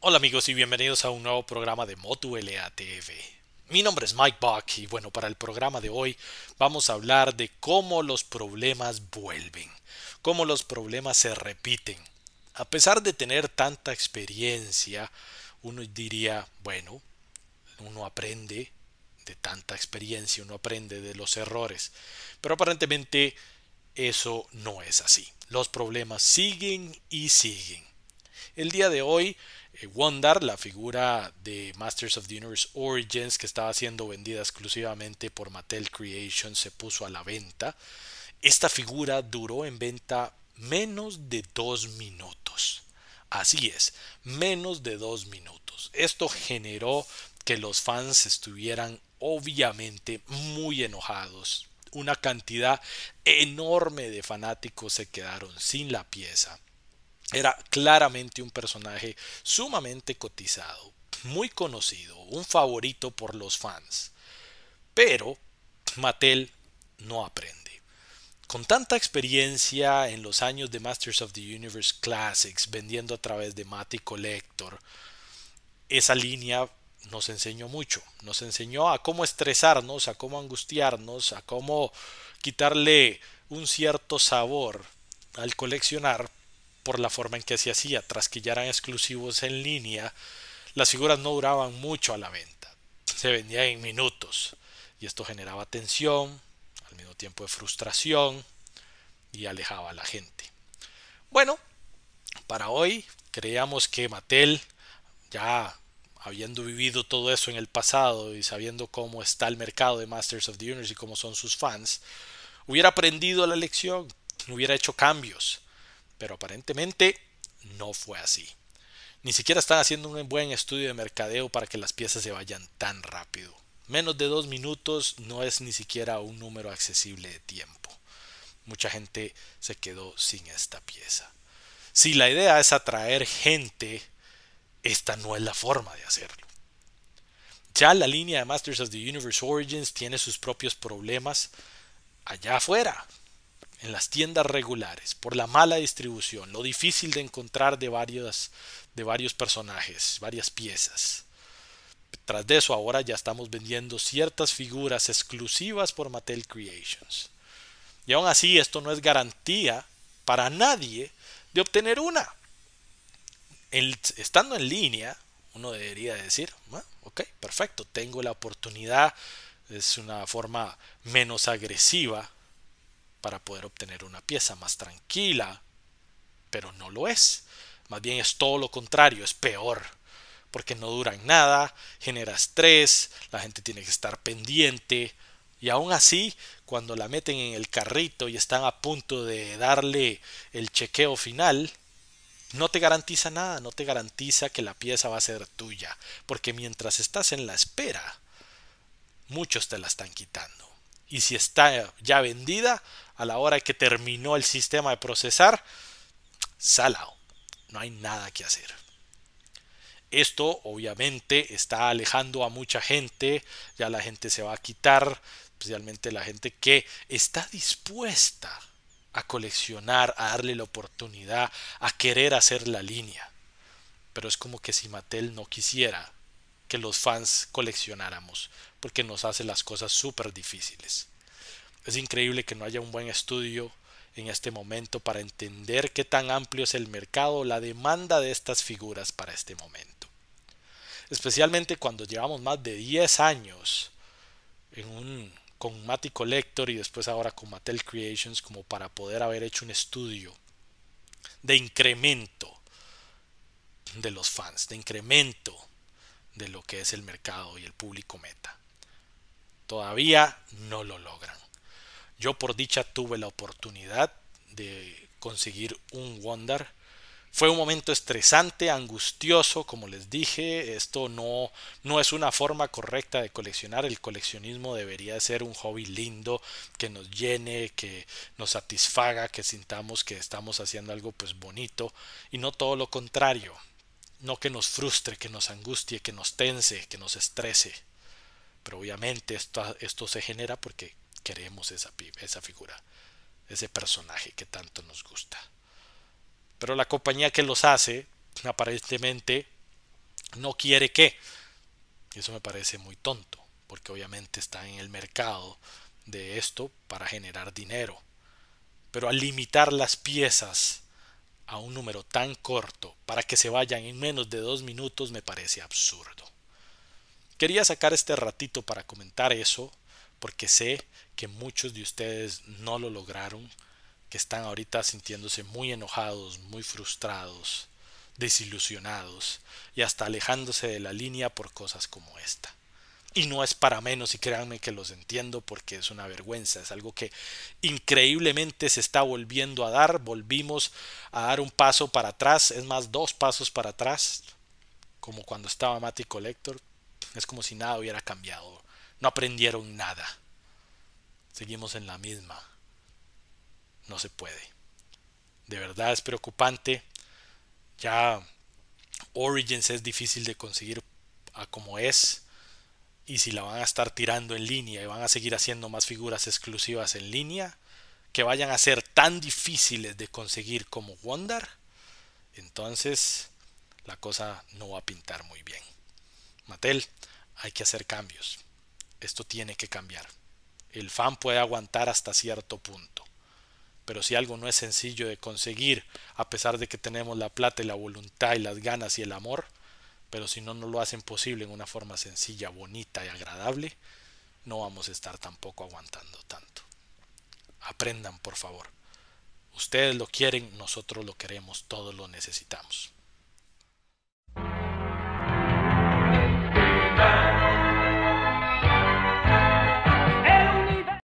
Hola amigos y bienvenidos a un nuevo programa de MOTU LATV. Mi nombre es Mike Buck y bueno, para el programa de hoy vamos a hablar de cómo los problemas vuelven, cómo los problemas se repiten. A pesar de tener tanta experiencia, uno diría, bueno, uno aprende de tanta experiencia, uno aprende de los errores, pero aparentemente eso no es así. Los problemas siguen y siguen. El día de hoy eh, Wondar, la figura de Masters of the Universe Origins que estaba siendo vendida exclusivamente por Mattel Creations se puso a la venta. Esta figura duró en venta menos de dos minutos. Así es, menos de dos minutos. Esto generó que los fans estuvieran obviamente muy enojados. Una cantidad enorme de fanáticos se quedaron sin la pieza era claramente un personaje sumamente cotizado, muy conocido, un favorito por los fans. Pero Mattel no aprende. Con tanta experiencia en los años de Masters of the Universe Classics, vendiendo a través de Matty Collector, esa línea nos enseñó mucho. Nos enseñó a cómo estresarnos, a cómo angustiarnos, a cómo quitarle un cierto sabor al coleccionar por la forma en que se hacía, tras que ya eran exclusivos en línea, las figuras no duraban mucho a la venta, se vendían en minutos y esto generaba tensión, al mismo tiempo de frustración y alejaba a la gente. Bueno, para hoy creíamos que Mattel, ya habiendo vivido todo eso en el pasado y sabiendo cómo está el mercado de Masters of the Universe y cómo son sus fans, hubiera aprendido la lección, hubiera hecho cambios pero aparentemente no fue así. Ni siquiera están haciendo un buen estudio de mercadeo para que las piezas se vayan tan rápido. Menos de dos minutos no es ni siquiera un número accesible de tiempo. Mucha gente se quedó sin esta pieza. Si la idea es atraer gente, esta no es la forma de hacerlo. Ya la línea de Masters of the Universe Origins tiene sus propios problemas allá afuera, en las tiendas regulares por la mala distribución, lo difícil de encontrar de, varios, de varios personajes, varias piezas. Tras de eso ahora ya estamos vendiendo ciertas figuras exclusivas por Mattel Creations. Y aún así esto no es garantía para nadie de obtener una. estando en línea, uno debería decir, ah, ok, perfecto, tengo la oportunidad, es una forma menos agresiva para poder obtener una pieza más tranquila, pero no lo es. Más bien es todo lo contrario, es peor, porque no duran nada, genera estrés, la gente tiene que estar pendiente, y aún así, cuando la meten en el carrito y están a punto de darle el chequeo final, no te garantiza nada, no te garantiza que la pieza va a ser tuya, porque mientras estás en la espera, muchos te la están quitando y si está ya vendida, a la hora que terminó el sistema de procesar, salao, no hay nada que hacer. Esto obviamente está alejando a mucha gente, ya la gente se va a quitar, especialmente la gente que está dispuesta a coleccionar, a darle la oportunidad, a querer hacer la línea. Pero es como que si Mattel no quisiera que los fans coleccionáramos, porque nos hace las cosas súper difíciles. Es increíble que no haya un buen estudio en este momento para entender qué tan amplio es el mercado, la demanda de estas figuras para este momento. Especialmente cuando llevamos más de 10 años en un, con Matty Collector y después ahora con Mattel Creations como para poder haber hecho un estudio de incremento de los fans, de incremento de lo que es el mercado y el público meta. Todavía no lo logran. Yo por dicha tuve la oportunidad de conseguir un Wonder. Fue un momento estresante, angustioso, como les dije, esto no, no es una forma correcta de coleccionar, el coleccionismo debería ser un hobby lindo, que nos llene, que nos satisfaga, que sintamos que estamos haciendo algo pues bonito y no todo lo contrario no que nos frustre, que nos angustie, que nos tense, que nos estrese. Pero obviamente esto, esto se genera porque queremos esa, esa figura, ese personaje que tanto nos gusta. Pero la compañía que los hace, aparentemente, no quiere que. Eso me parece muy tonto, porque obviamente está en el mercado de esto para generar dinero. Pero al limitar las piezas a un número tan corto para que se vayan en menos de dos minutos me parece absurdo. Quería sacar este ratito para comentar eso, porque sé que muchos de ustedes no lo lograron, que están ahorita sintiéndose muy enojados, muy frustrados, desilusionados y hasta alejándose de la línea por cosas como esta y no es para menos y créanme que los entiendo porque es una vergüenza, es algo que increíblemente se está volviendo a dar, volvimos a dar un paso para atrás, es más dos pasos para atrás, como cuando estaba Mati Collector, es como si nada hubiera cambiado, no aprendieron nada, seguimos en la misma, no se puede, de verdad es preocupante, ya Origins es difícil de conseguir a como es, y si la van a estar tirando en línea y van a seguir haciendo más figuras exclusivas en línea, que vayan a ser tan difíciles de conseguir como Wonder, entonces la cosa no va a pintar muy bien. Mattel, hay que hacer cambios. Esto tiene que cambiar. El fan puede aguantar hasta cierto punto. Pero si algo no es sencillo de conseguir, a pesar de que tenemos la plata y la voluntad y las ganas y el amor, pero si no nos lo hacen posible en una forma sencilla, bonita y agradable, no vamos a estar tampoco aguantando tanto. Aprendan, por favor. Ustedes lo quieren, nosotros lo queremos, todos lo necesitamos.